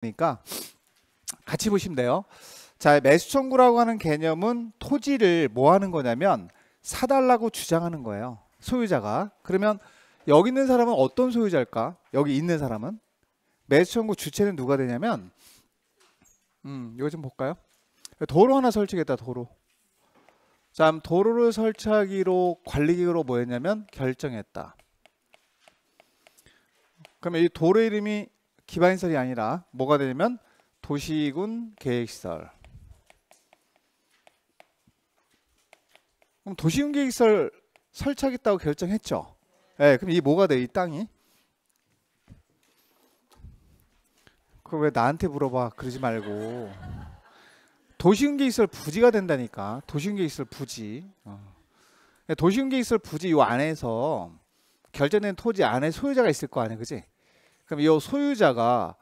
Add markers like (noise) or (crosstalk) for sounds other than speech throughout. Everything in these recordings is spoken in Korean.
그러니까 같이 보시면 돼요. 자, 매수 청구라고 하는 개념은 토지를 뭐 하는 거냐면 사달라고 주장하는 거예요. 소유자가. 그러면 여기 있는 사람은 어떤 소유자일까? 여기 있는 사람은 매수 청구 주체는 누가 되냐면 음, 이거 좀 볼까요? 도로 하나 설치겠다, 도로. 자, 도로를 설치하기로 관리기로 뭐했냐면 결정했다. 그러면 이 도로 이름이 기반시설이 아니라 뭐가 되냐면 도시군 계획시설 그럼 도시군 계획시설 설치하겠다고 결정했죠 네, 그럼 이 뭐가 돼이 땅이 그왜 나한테 물어봐 그러지 말고 도시군 계획시설 부지가 된다니까 도시군 계획시설 부지 어. 예, 도시군 계획시설 부지 요 안에서 결정된 토지 안에 소유자가 있을 거 아니야 그지 그럼 이 소유자가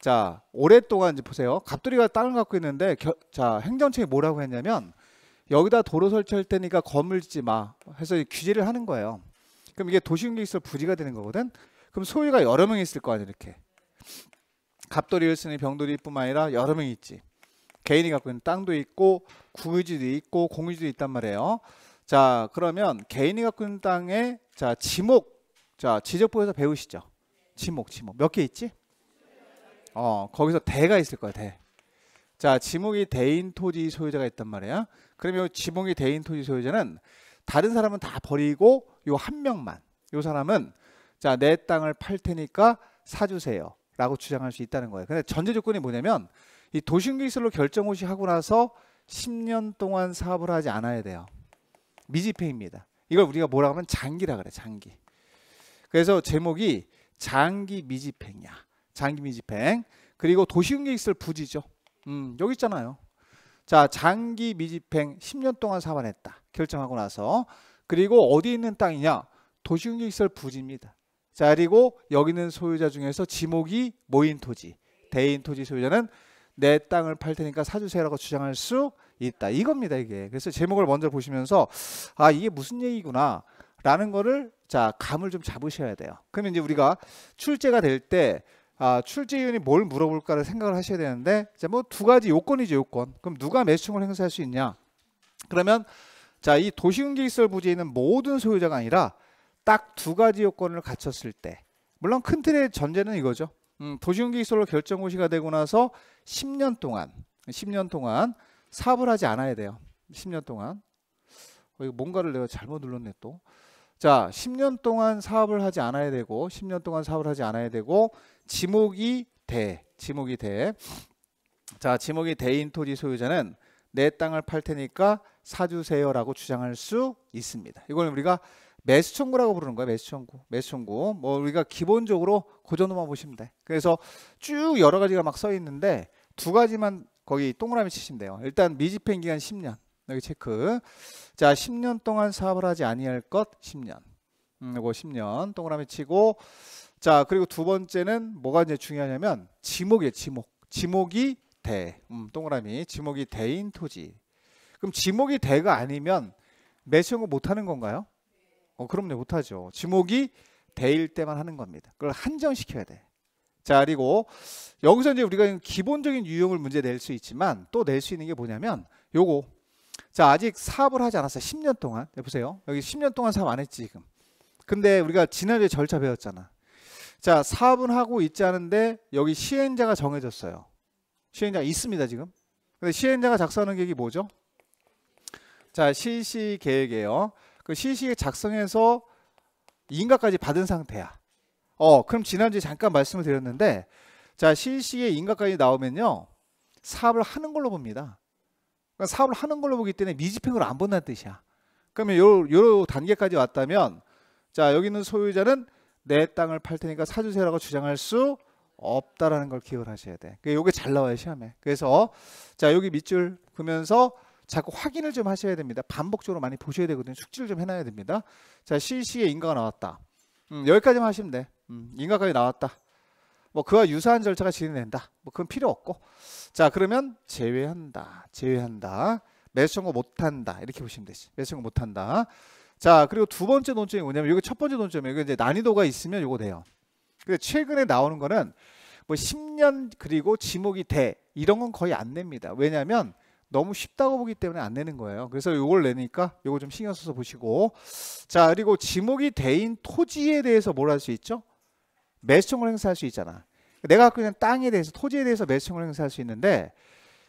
자 오랫동안 이제 보세요. 갑돌이가 땅을 갖고 있는데 겨, 자 행정청이 뭐라고 했냐면 여기다 도로 설치할 테니까 건물 짓지 마 해서 규제를 하는 거예요. 그럼 이게 도시공개시설 부지가 되는 거거든. 그럼 소유가 여러 명 있을 거 아니야 이렇게. 갑돌이였으니 병돌이뿐만 아니라 여러 명 있지. 개인이 갖고 있는 땅도 있고 구유지도 있고 공유지도 있단 말이에요. 자 그러면 개인이 갖고 있는 땅에 자 지목 자 지적부에서 배우시죠. 지목, 지목. 몇 개 있지? 어, 거기서 대가 있을 거야, 대. 자, 지목이 대인 토지 소유자가 있단 말이야. 그러면 이 지목이 대인 토지 소유자는 다른 사람은 다 버리고 요 한 명만. 요 사람은 자, 내 땅을 팔 테니까 사주세요. 라고 주장할 수 있다는 거예요. 근데 전제 조건이 뭐냐면 이 도심기술로 결정 호시 하고 나서 10년 동안 사업을 하지 않아야 돼요. 미지폐입니다. 이걸 우리가 뭐라 하면 장기라 그래, 장기. 그래서 제목이 장기 미집행이야. 장기 미집행. 그리고 도시공개 있을 부지죠. 음, 여기 있잖아요. 자, 장기 미집행 10년 동안 사반했다. 결정하고 나서. 그리고 어디 있는 땅이냐? 도시공개 있을 부지입니다. 자, 그리고 여기는 소유자 중에서 지목이 모인 토지. 대인 토지 소유자는 내 땅을 팔 테니까 사주세요라고 주장할 수 있다. 이겁니다, 이게. 그래서 제목을 먼저 보시면서 아, 이게 무슨 얘기구나. 라는 거를 자 감을 좀 잡으셔야 돼요. 그러면 이제 네. 우리가 출제가 될 때 아, 출제위원이 뭘 물어볼까를 생각을 하셔야 되는데 뭐두 가지 요건이죠 요건 그럼 누가 매칭을 행사할 수 있냐 그러면 자 이 도시군계획설 부지에 있는 모든 소유자가 아니라 딱 두 가지 요건을 갖췄을 때 물론 큰 틀의 전제는 이거죠 음, 도시군계획설로 결정고시가 되고 나서 10년 동안 10년 동안 사업을 하지 않아야 돼요 10년 동안 어, 이거 뭔가를 내가 잘못 눌렀네 또 자, 10년 동안 사업을 하지 않아야 되고 10년 동안 사업을 하지 않아야 되고 지목이 돼. 지목이 돼. 자, 지목이 대인 토지 소유자는 내 땅을 팔 테니까 사주세요라고 주장할 수 있습니다. 이걸 우리가 매수 청구라고 부르는 거예요. 매수 청구. 매수 청구. 뭐 우리가 기본적으로 고전도만 보시면 돼. 그래서 쭉 여러 가지가 막 써 있는데 두 가지만 거기 동그라미 치시면 돼요. 일단 미집행 기간 10년. 여기 체크. 자, 10년 동안 사업을 하지 아니할 것 10년. 음, 이거 10년 동그라미 치고 자, 그리고 두 번째는 뭐가 이제 중요하냐면 지목의 지목. 지목이 대. 음, 동그라미. 지목이 대인 토지. 그럼 지목이 대가 아니면 매수 용을못 하는 건가요? 어, 그럼요. 못 하죠. 지목이 대일 때만 하는 겁니다. 그걸 한정시켜야 돼. 자, 그리고 여기서 이제 우리가 기본적인 유형을 문제 낼 수 있지만 또 낼 수 있는 게 뭐냐면 요거 자, 아직 사업을 하지 않았어요. 10년 동안. 네, 보세요. 여기 10년 동안 사업 안 했지, 지금. 근데 우리가 지난주에 절차 배웠잖아. 자, 사업은 하고 있지 않은데 여기 시행자가 정해졌어요. 시행자가 있습니다, 지금. 근데 시행자가 작성하는 계획이 뭐죠? 자, 실시 계획이에요. 그 실시 작성해서 인가까지 받은 상태야. 어, 그럼 지난주에 잠깐 말씀을 드렸는데 자, 실시의 인가까지 나오면요. 사업을 하는 걸로 봅니다. 그러니까 사업을 하는 걸로 보기 때문에 미집행으안 본다는 뜻이야. 그러면 요, 요 단계까지 왔다면 자 여기 있는 소유자는 내 땅을 팔 테니까 사주세요라고 주장할 수 없다라는 걸 기억하셔야 을 돼. 그게 요게 잘 나와요 시험에. 그래서 자 여기 밑줄 그면서 자꾸 확인을 좀 하셔야 됩니다. 반복적으로 많이 보셔야 되거든요. 숙지를 좀 해놔야 됩니다. 자 실시에 인가가 나왔다. 음, 여기까지만 하시면 돼. 음, 인가까지 나왔다. 뭐 그와 유사한 절차가 진행된다. 뭐 그건 필요 없고. 자, 그러면 제외한다. 제외한다. 매수 청구 못 한다. 이렇게 보시면 되지. 매수 청구 못 한다. 자, 그리고 두 번째 논점이 뭐냐면 여기 첫 번째 논점이 이거 이제 난이도가 있으면 이거 돼요. 근데 최근에 나오는 거는 뭐 10년 그리고 지목이 돼 이런 건 거의 안 냅니다. 왜냐하면 너무 쉽다고 보기 때문에 안 내는 거예요. 그래서 요걸 내니까 요거 좀 신경 써서 보시고 자 그리고 지목이 대인 토지에 대해서 뭘 할 수 있죠? 매수청을 행사할 수 있잖아. 내가 갖고 있는 땅에 대해서 토지에 대해서 매수청을 행사할 수 있는데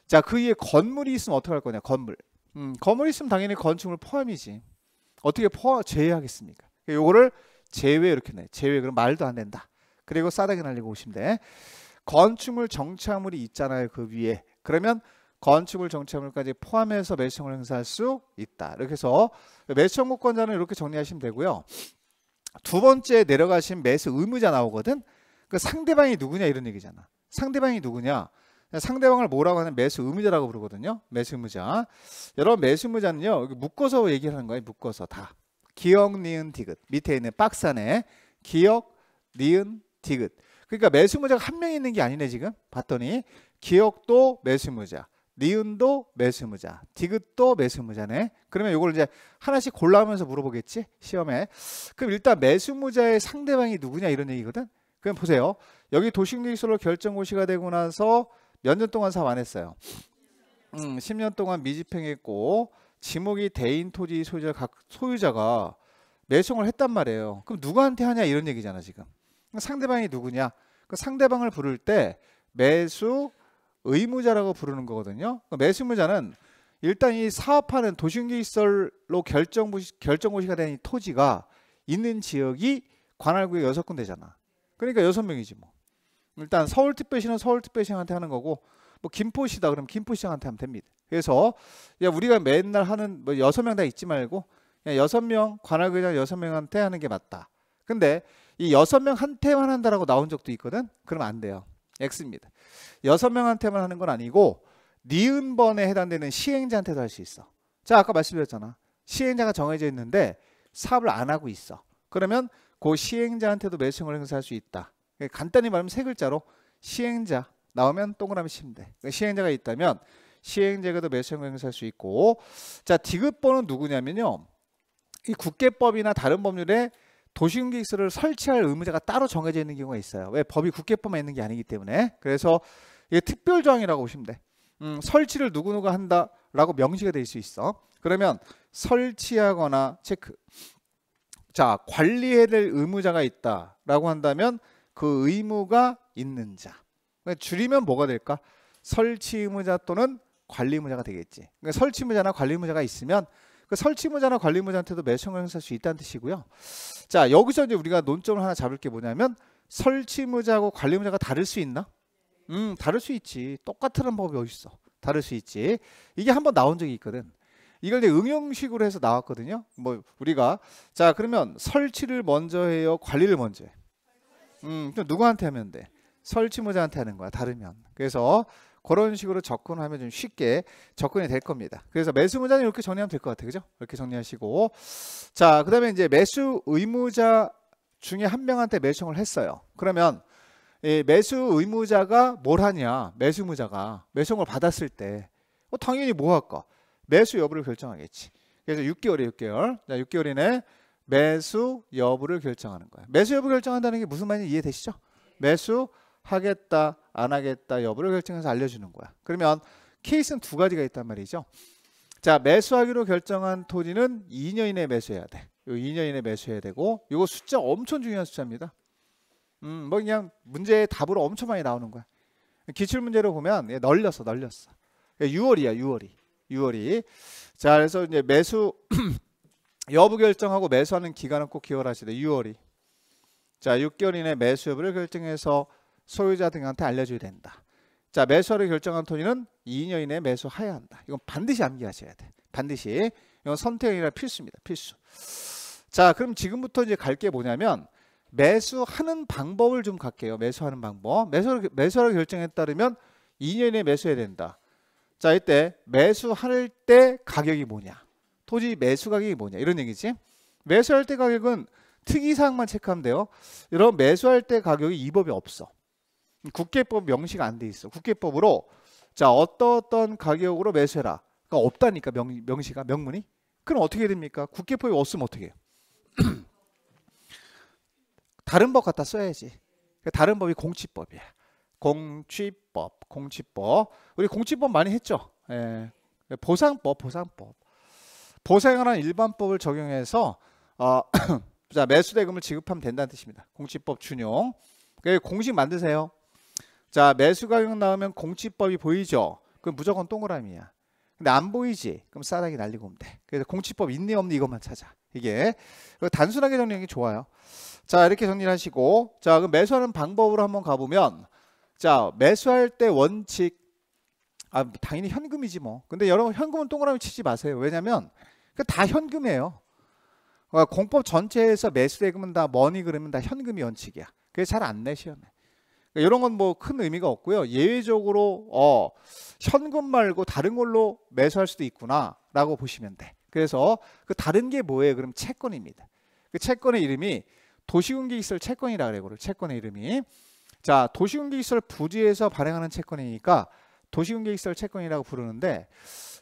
자그 위에 건물이 있으면 어떻게 할 거냐 건물. 음, 건물이 있으면 당연히 건축물 포함이지. 어떻게 포 제외하겠습니까? 그러니까 요거를 제외 이렇게 내. 제외 그럼 말도 안 된다. 그리고 싸다게 날리고 오시면 돼. 건축물 정착물이 있잖아요 그 위에. 그러면 건축물 정착물까지 포함해서 매수청을 행사할 수 있다. 이렇게 해서 매수청 권자는 이렇게 정리하시면 되고요. 두 번째 내려가신 매수 의무자 나오거든. 그 상대방이 누구냐 이런 얘기잖아. 상대방이 누구냐? 상대방을 뭐라고 하는 매수 의무자라고 부르거든요. 매수 의무자. 여러분 매수 의무자는요. 묶어서 얘기를 하는 거예요. 묶어서 다. 기억, 니은, 디귿. 밑에 있는 박스 안에 기억, 니은, 디귿. 그러니까 매수 의무자가 한 명 있는 게 아니네 지금. 봤더니 기억도 매수 의무자. 니은도 매수무자, 디귿도 매수무자네. 그러면 이걸 이제 하나씩 골라오면서 물어보겠지 시험에. 그럼 일단 매수무자의 상대방이 누구냐 이런 얘기거든. 그럼 보세요. 여기 도시기술로 결정고시가 되고 나서 몇 년 동안 사업 안 했어요. 음, 10년 동안 미집행했고 지목이 대인 토지 소유자 각 소유자가 매송을 했단 말이에요. 그럼 누구한테 하냐 이런 얘기잖아 지금. 상대방이 누구냐? 그 상대방을 부를 때 매수 의무자라고 부르는 거거든요. 그러니까 매수무자는 일단 이 사업하는 도시공개시설로 결정부시, 결정고시가 된이 토지가 있는 지역이 관할구역 여섯 군데잖아. 그러니까 여섯 명이지 뭐. 일단 서울특별시는 서울특별시한테 하는 거고 뭐 김포시다 그럼 김포시장한테 하면 됩니다. 그래서 우리가 맨날 하는 뭐 여섯 명 다 있지 말고 여섯 명 관할구역 여섯 명한테 하는 게 맞다. 근데 이 여섯 명한테만 한다라고 나온 적도 있거든. 그럼 안 돼요. X입니다. 여섯 명한테만 하는 건 아니고 니은번에 해당되는 시행자한테도 할 수 있어. 자 아까 말씀드렸잖아. 시행자가 정해져 있는데 사업을 안 하고 있어. 그러면 그 시행자한테도 매수형을 행사할 수 있다. 간단히 말하면 세 글자로 시행자 나오면 동그라미 치대 그러니까 시행자가 있다면 시행자에도 게 매수형 행사할 수 있고 자 디귿번은 누구냐면요. 이 국계법이나 다른 법률에 도시공기익수를 설치할 의무자가 따로 정해져 있는 경우가 있어요. 왜 법이 국회법만 있는 게 아니기 때문에 그래서 이게 특별조항이라고 보시면 돼. 음, 설치를 누구누구 한다라고 명시가 될 수 있어. 그러면 설치하거나 체크. 자 관리해야 될 의무자가 있다라고 한다면 그 의무가 있는 자. 그러니까 줄이면 뭐가 될까? 설치 의무자 또는 관리 의무자가 되겠지. 그러니까 설치 의무자나 관리 의무자가 있으면 그 설치무자나 관리무자한테도 매청을 수 행사할 수 있다는 뜻이고요. 자 여기서 이제 우리가 논점을 하나 잡을 게 뭐냐면 설치무자하고 관리무자가 다를 수 있나? 음 다를 수 있지. 똑같은 법이 어디 있어? 다를 수 있지. 이게 한번 나온 적이 있거든. 이걸 이제 응용식으로 해서 나왔거든요. 뭐 우리가 자 그러면 설치를 먼저 해요, 관리를 먼저 해. 음, 그럼 누구한테 하면 돼? 설치무자한테 하는 거야. 다르면. 그래서 그런 식으로 접근하면 좀 쉽게 접근이 될 겁니다. 그래서 매수 의무자는 이렇게 정리하면 될 것 같아요. 그죠? 이렇게 정리하시고 자, 그다음에 이제 매수 의무자 중에 한 명한테 매수을 했어요. 그러면 이 매수 의무자가 뭘 하냐? 매수 의무자가 매수을 받았을 때 어, 당연히 뭐 할까? 매수 여부를 결정하겠지. 그래서 6개월에 6개월. 자, 6개월 이내 매수 여부를 결정하는 거예요. 매수 여부 결정한다는 게 무슨 말인지 이해되시죠? 매수 하겠다 안 하겠다 여부를 결정해서 알려주는 거야. 그러면 케이스는 두 가지가 있단 말이죠. 자 매수하기로 결정한 토지는 2년 이내 매수해야 돼. 2년 이내 매수해야 되고 이거 숫자 엄청 중요한 숫자입니다. 음뭐 그냥 문제의 답으로 엄청 많이 나오는 거야. 기출 문제로 보면 예, 널렸어 널렸어. 6월이야 예, 6월이 6월이. 자 그래서 이제 매수 (clears throat) 여부 결정하고 매수하는 기간은 꼭 기억하시되 6월이. 자 6개월 이내 매수 여부를 결정해서 소유자 등한테 알려줘야 된다. 자 매수를 결정한 토지는 2년 이내에 매수하여야 한다. 이건 반드시 암기하셔야 돼. 반드시 이건 선택이라 필수입니다. 필수. 자 그럼 지금부터 이제 갈 게 뭐냐면 매수하는 방법을 좀 갈게요. 매수하는 방법. 매수를 매수를 결정에 따르면 2년 이내에 매수해야 된다. 자 이때 매수할 때 가격이 뭐냐? 토지 매수 가격이 뭐냐? 이런 얘기지. 매수할 때 가격은 특이사항만 체크하면 돼요. 여러분 매수할 때 가격이 이 법이 없어. 국계법 명시가 안 돼 있어. 국계법으로 자 어떠 어떤 가격으로 매수해라. 그러니까 없다니까 명, 명시가 명문이. 그럼 어떻게 됩니까? 국계법이 없으면 어떻게 해요? (clears throat) 다른 법 갖다 써야지. 그러니까 다른 법이 공치법이야. 공치법, 공치법. 우리 공치법 많이 했죠. 예. 보상법, 보상법. 보상하는 일반법을 적용해서 어, (clears throat) 자 매수대금을 지급하면 된다는 뜻입니다. 공치법 준용. 그 공식 만드세요. 자, 매수가격 나오면 공치법이 보이죠. 그럼 무조건 동그라미야. 근데 안 보이지. 그럼 싸다기 날리고 오면 돼. 그래서 공치법 있니 없니 이것만 찾아. 이게 단순하게 정리하는 게 좋아요. 자, 이렇게 정리를 하시고 자, 그럼 매수하는 방법으로 한번 가 보면 자, 매수할 때 원칙 아, 당연히 현금이지 뭐. 근데 여러분 현금은 동그라미 치지 마세요. 왜냐면 그 다 현금이에요. 그러니까 공법 전체에서 매수 대금은 다 머니 그러면 다 현금이 원칙이야. 그게 잘 안내 시험에. 그러니까 이런 건 뭐 큰 의미가 없고요. 예외적으로 어, 현금 말고 다른 걸로 매수할 수도 있구나라고 보시면 돼. 그래서 그 다른 게 뭐예요? 그럼 채권입니다. 그 채권의 이름이 도시공기기술 채권이라 그래요. 채권의 이름이 자 도시군기기설 부지에서 발행하는 채권이니까 도시공기기술 채권이라고 부르는데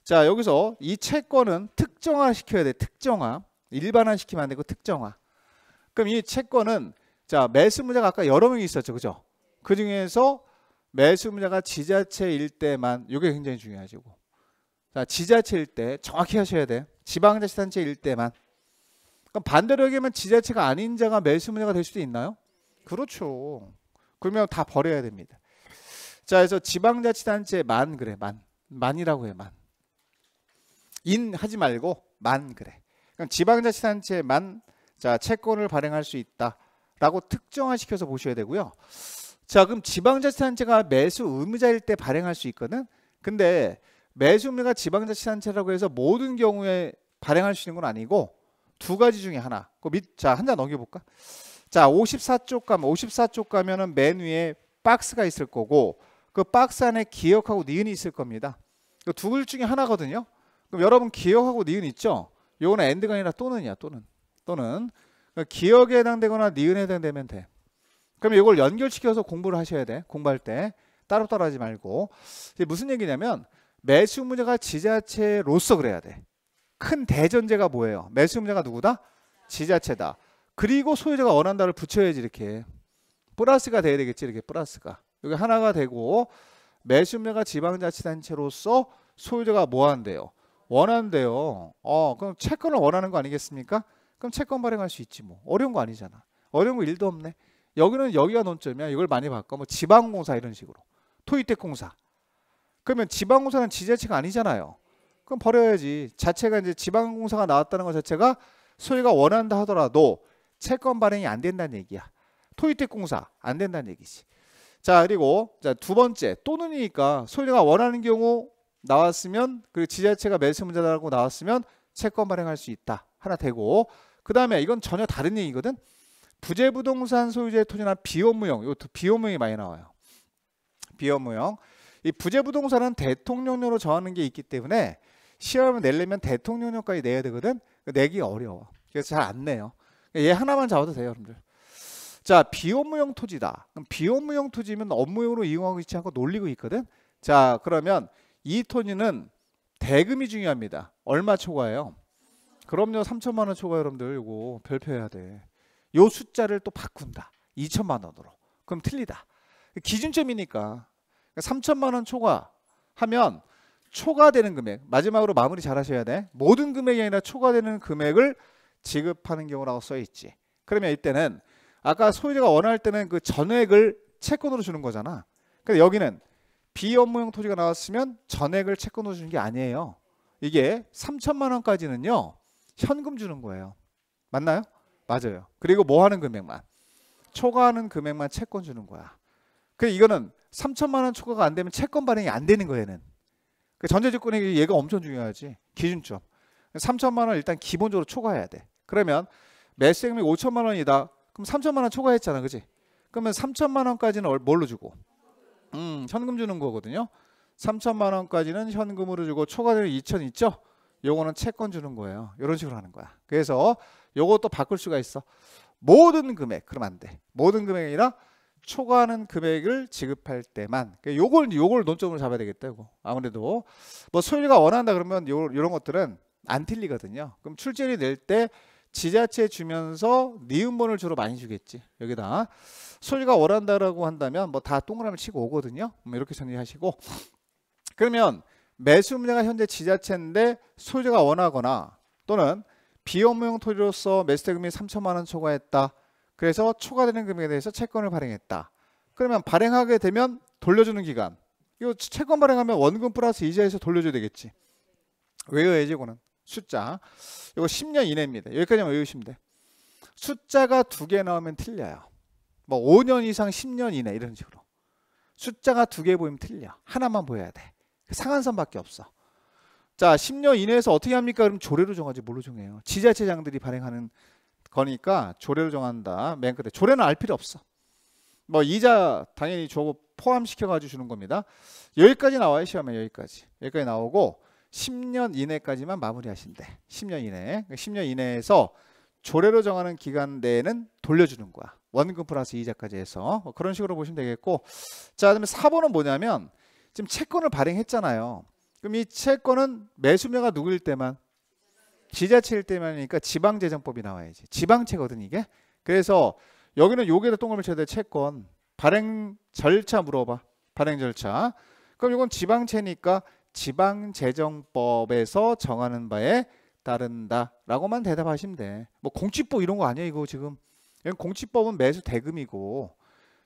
자 여기서 이 채권은 특정화 시켜야 돼. 특정화 일반화 시키면 안 되고 특정화. 그럼 이 채권은 자매수문제가 아까 여러 명이 있었죠, 그죠? 그 중에서 매수 분야가 지자체일 때만 이게 굉장히 중요하시고 자 지자체일 때 정확히 하셔야 돼요. 지방자치단체일 때만 그럼 반대로 얘기하면 지자체가 아닌 자가 매수 분야가 될 수도 있나요? 그렇죠. 그러면 다 버려야 됩니다. 자 그래서 지방자치단체만 그래 만 만이라고 해 만. 인 하지 말고 만 그래. 그럼 지방자치단체만 자 채권을 발행할 수 있다라고 특정화시켜서 보셔야 되고요. 자 그럼 지방자치단체가 매수 의무자일 때 발행할 수 있거든. 근데 매수 의무가 자 지방자치단체라고 해서 모든 경우에 발행할 수 있는 건 아니고 두 가지 중에 하나. 그 밑, 자, 한자 넘겨볼까? 자, 54쪽 가면, 54쪽 가면은 맨 위에 박스가 있을 거고, 그 박스 안에 기억하고 니은이 있을 겁니다. 그두글 중에 하나거든요. 그럼 여러분 기억하고 니은 있죠? 요거는 엔드가 아니라 또는이야, 또는. 또는. 그 기억에 해당되거나 니은에 해당되면 돼. 그럼 이걸 연결시켜서 공부를 하셔야 돼. 공부할 때 따로따로 하지 말고 이게 무슨 얘기냐면 매수 문제가 지자체로서 그래야 돼. 큰 대전제가 뭐예요? 매수 문제가 누구다? 지자체다. 그리고 소유자가 원한다를 붙여야지 이렇게 플러스가 돼야 되겠지 이렇게 플러스가 여기 하나가 되고 매수문제가 지방자치단체로서 소유자가 뭐 한대요? 원한대요. 어 그럼 채권을 원하는 거 아니겠습니까? 그럼 채권 발행할 수 있지 뭐 어려운 거 아니잖아. 어려운 거 일도 없네. 여기는 여기가 논점이야. 이걸 많이 바꿔. 뭐 지방공사 이런 식으로. 토이택공사. 그러면 지방공사는 지자체가 아니잖아요. 그럼 버려야지. 자체가 이제 지방공사가 나왔다는 것 자체가 소유가 원한다 하더라도 채권 발행이 안 된다는 얘기야. 토이택공사 안 된다는 얘기지. 자 그리고 자두 번째 또는이니까 소유가 원하는 경우 나왔으면 그리고 지자체가 매수 문제라고 나왔으면 채권 발행할 수 있다 하나 되고 그 다음에 이건 전혀 다른 얘기거든. 부재부동산 소유자의 토지나 비호무용, 요 비호무용이 많이 나와요. 비호무용. 이 부재부동산은 대통령료로 정하는 게 있기 때문에 시험을 내려면 대통령료까지 내야 되거든. 그 내기 어려워. 그래서 잘 안 내요. 얘 예, 하나만 잡아도 돼요, 여러분들. 자, 비업무용 토지다. 그럼 비업무용 토지면 업무용으로 이용하고 있지 않고 놀리고 있거든. 자, 그러면 이 토지는 대금이 중요합니다. 얼마 초과해요? 그럼요, 3천만 원 초과 여러분들 이거 별표해야 돼. 요 숫자를 또 바꾼다. 2천만 원으로. 그럼 틀리다. 기준점이니까 3천만 원 초과하면 초과되는 금액 마지막으로 마무리 잘 하셔야 돼 모든 금액이 아니라 초과되는 금액을 지급하는 경우라고 써 있지 그러면 이때는 아까 소유자가 원할 때는 그 전액을 채권으로 주는 거잖아 근데 여기는 비업무용 토지가 나왔으면 전액을 채권으로 주는 게 아니에요 이게 3천만 원까지는요 현금 주는 거예요 맞나요? 맞아요. 그리고 뭐 하는 금액만 초과하는 금액만 채권 주는 거야. 그래 이거는 3천만 원 초과가 안 되면 채권 발행이 안 되는 거에는 그 전제조건이 얘가 엄청 중요하지 기준점 3천만 원 일단 기본적으로 초과해야 돼. 그러면 매수액이 5천만 원이다. 그럼 3천만 원 초과했잖아, 그지? 그러면 3천만 원까지는 뭘로 주고? 음, 현금 주는 거거든요. 3천만 원까지는 현금으로 주고 초과되는 2천 있죠? 요거는 채권 주는 거예요. 요런 식으로 하는 거야. 그래서 요것도 바꿀 수가 있어. 모든 금액 그럼 안 돼. 모든 금액이 아니라 초과하는 금액을 지급할 때만. 그러니까 요걸 요걸 논점으로 잡아야 되겠다 이거. 아무래도 뭐 소유가 원한다 그러면 요 요런 것들은 안 틀리거든요. 그럼 출제를 낼 때 지자체 주면서 니은번을 주로 많이 주겠지. 여기다 소유가 원한다라고 한다면 뭐 다 동그라미 치고 오거든요. 뭐 이렇게 정리하시고 그러면 매수 문제가 현재 지자체인데 소유자가 원하거나 또는 비업무용 토지로서 매수대금이 3천만 원 초과했다. 그래서 초과되는 금액에 대해서 채권을 발행했다. 그러면 발행하게 되면 돌려주는 기간. 이거 채권 발행하면 원금 플러스 이자에서 돌려줘야 되겠지. 외워야지 고는 숫자. 이거 10년 이내입니다. 여기까지만 외우시면 돼. 숫자가 두 개 나오면 틀려요. 뭐 5년 이상 10년 이내 이런 식으로. 숫자가 두 개 보이면 틀려. 하나만 보여야 돼. 상한선밖에 없어. 자, 10년 이내에서 어떻게 합니까? 그럼 조례로 정하지 뭘로 정해요? 지자체장들이 발행하는 거니까 조례로 정한다. 맨 끝에 조례는 알 필요 없어. 뭐 이자 당연히 저거 포함시켜 가지고 주는 겁니다. 여기까지 나와요 시험에 여기까지 여기까지 나오고 10년 이내까지만 마무리하신대. 10년 이내. 10년 그러니까 이내에서 조례로 정하는 기간 내에는 돌려주는 거야. 원금 플러스 이자까지 해서 뭐 그런 식으로 보시면 되겠고 자그다음에 4번은 뭐냐면 지금 채권을 발행했잖아요. 그럼 이 채권은 매수매가 누구일 때만 지자체일 때만이니까 지방재정법이 나와야지. 지방채거든 이게. 그래서 여기는 여기에다 동그라미 쳐야 돼. 채권 발행 절차 물어봐. 발행 절차. 그럼 이건 지방채니까 지방재정법에서 정하는 바에 따른다라고만 대답하시면 돼. 뭐 공치법 이런 거 아니야 이거 지금. 공치법은 매수 대금이고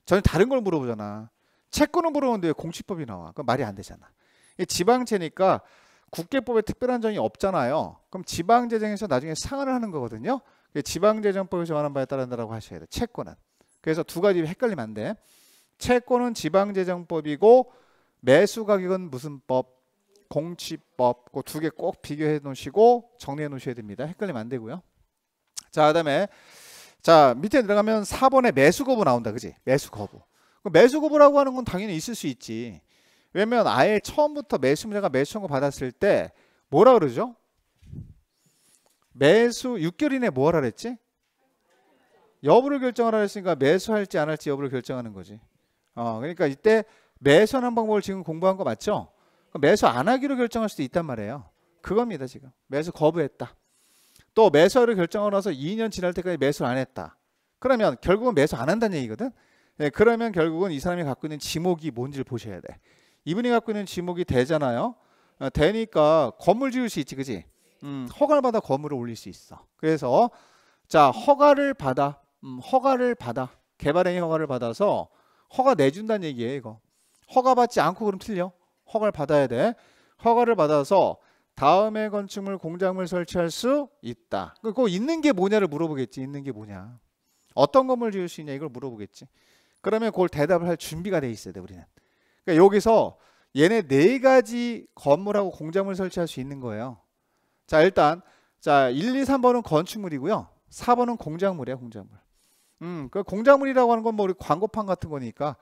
저는 다른 걸 물어보잖아. 채권은 부르는데 왜공시법이 나와? 그 말이 안 되잖아. 지방채니까 국계법에 특별한 점이 없잖아요. 그럼 지방재정에서 나중에 상환을 하는 거거든요. 그 지방재정법에 정하는 바에 따른다고 라 하셔야 돼. 채권은. 그래서 두 가지 헷갈리면 안 돼. 채권은 지방재정법이고 매수 가격은 무슨 법? 공치법. 그 두 개 꼭 비교해 놓으시고 정리해 놓으셔야 됩니다. 헷갈리면 안 되고요. 자, 그다음에 자 밑에 들어가면 4번에 매수 거부 나온다, 그지? 매수 거부. 그 매수 거부라고 하는 건 당연히 있을 수 있지. 왜냐면 아예 처음부터 매수 문제가 매수 청구 받았을 때 뭐라 그러죠? 매수 6개월 이내 에 뭐하라 그랬지? 여부를 결정하라 그랬으니까 매수할지 안 할지 여부를 결정하는 거지. 어, 그러니까 이때 매수하는 방법을 지금 공부한 거 맞죠? 매수 안 하기로 결정할 수도 있단 말이에요. 그겁니다, 지금. 매수 거부했다. 또 매수를 결정하고 나서 2년 지날 때까지 매수를 안 했다. 그러면 결국은 매수 안 한다는 얘기거든. 예, 그러면 결국은 이 사람이 갖고 있는 지목이 뭔지를 보셔야 돼. 이분이 갖고 있는 지목이 되잖아요. 어, 되니까 건물 지을 수 있지, 그지? 음, 허가를 받아 건물을 올릴 수 있어. 그래서 자 허가를 받아, 음, 허가를 받아 개발행위 허가를 받아서 허가 내준다는 얘기예요. 이거 허가 받지 않고 그럼 틀려. 허가를 받아야 돼. 허가를 받아서 다음에 건축물 공장을 설치할 수 있다. 그거 있는 게 뭐냐를 물어보겠지. 있는 게 뭐냐. 어떤 건물 지을 수 있냐 이걸 물어보겠지. 그러면 그걸 대답을 할 준비가 돼 있어야 돼 우리는. 그러니까 여기서 얘네 네 가지 건물하고 공장물 설치할 수 있는 거예요. 자 일단 자 1, 2, 3번은 건축물이고요. 4번은 공작물이야 공작물. 음, 그 공작물이라고 하는 건 뭐 우리 광고판 같은 거니까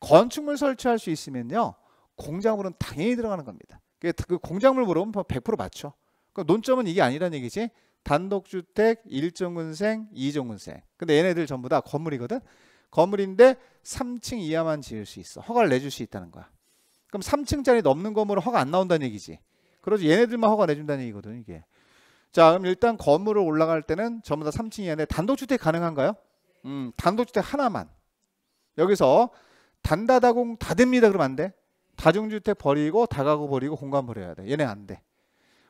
건축물 설치할 수 있으면요 공작물은 당연히 들어가는 겁니다. 그 공작물 물어보면100% 뭐 맞죠. 그러니까 논점은 이게 아니라는 얘기지. 단독주택, 일종근생, 이종근생. 근데 얘네들 전부 다 건물이거든. 건물인데 3층 이하만 지을 수 있어. 허가를 내줄 수 있다는 거야. 그럼 3층짜리 넘는 건물은 허가 안 나온다는 얘기지. 그러지 얘네들만 허가 내준다는 얘기거든 이게. 자 그럼 일단 건물을 올라갈 때는 전부 다 3층 이하인데 단독주택 가능한가요? 음 단독주택 하나만. 여기서 단다다공 다 됩니다 그러면 안 돼. 다중주택 버리고 다가구 버리고 공간 버려야 돼. 얘네 안 돼.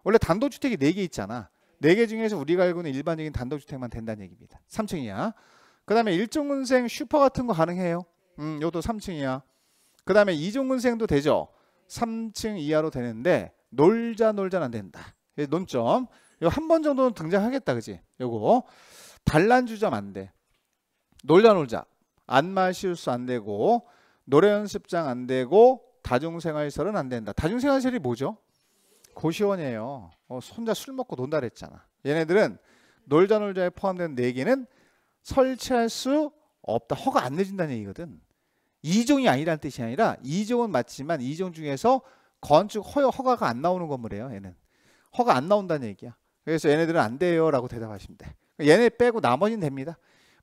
원래 단독주택이 4개 있잖아. 4개 중에서 우리가 알고 있는 일반적인 단독주택만 된다는 얘기입니다. 3층 이야 그 다음에 일종근생 슈퍼 같은 거 가능해요. 음, 요도 3층이야. 그 다음에 이종근생도 되죠. 3층 이하로 되는데 놀자 놀자는 안 된다. 예, 논점. 이거 한 번 정도는 등장하겠다, 그지? 요거 반란주점 안 돼. 놀자 놀자. 안마시우스 안 되고 노래 연습장 안 되고 다중생활시설은 안 된다. 다중생활시설이 뭐죠? 고시원이에요. 어, 혼자 술 먹고 논다 그랬잖아. 얘네들은 놀자 놀자에 포함된 4 개는 설치할 수 없다. 허가 안 내준다는 얘기거든. 2종이 아니라는 뜻이 아니라 2종은 맞지만 2종 중에서 건축 허 허가가 안 나오는 건물이에요. 얘는 허가 안 나온다는 얘기야. 그래서 얘네들은 안 돼요라고 대답하시면 돼. 그러니까 얘네 빼고 나머지는 됩니다.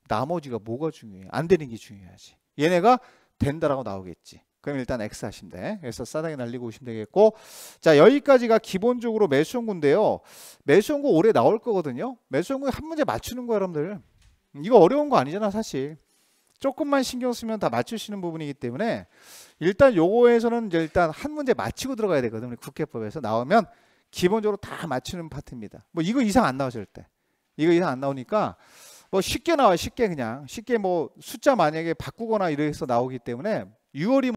나머지가 뭐가 중요해? 안 되는 게 중요하지. 얘네가 된다라고 나오겠지. 그럼 일단 X 하시면 돼. 그래서 싸다게 날리고 오시면 되겠고 자 여기까지가 기본적으로 매수연구인데요. 매수연구 올해 나올 거거든요. 매수연구 한 문제 맞추는 거야 여러분들. 이거 어려운 거 아니잖아 사실. 조금만 신경 쓰면 다 맞추시는 부분이기 때문에 일단 요거에서는 일단 한 문제 맞히고 들어가야 되거든요. 국회법에서 나오면 기본적으로 다 맞추는 파트입니다. 뭐 이거 이상 안 나오실 때 이거 이상 안 나오니까 뭐 쉽게 나와 쉽게 그냥 쉽게 뭐 숫자 만약에 바꾸거나 이래서 나오기 때문에 6월이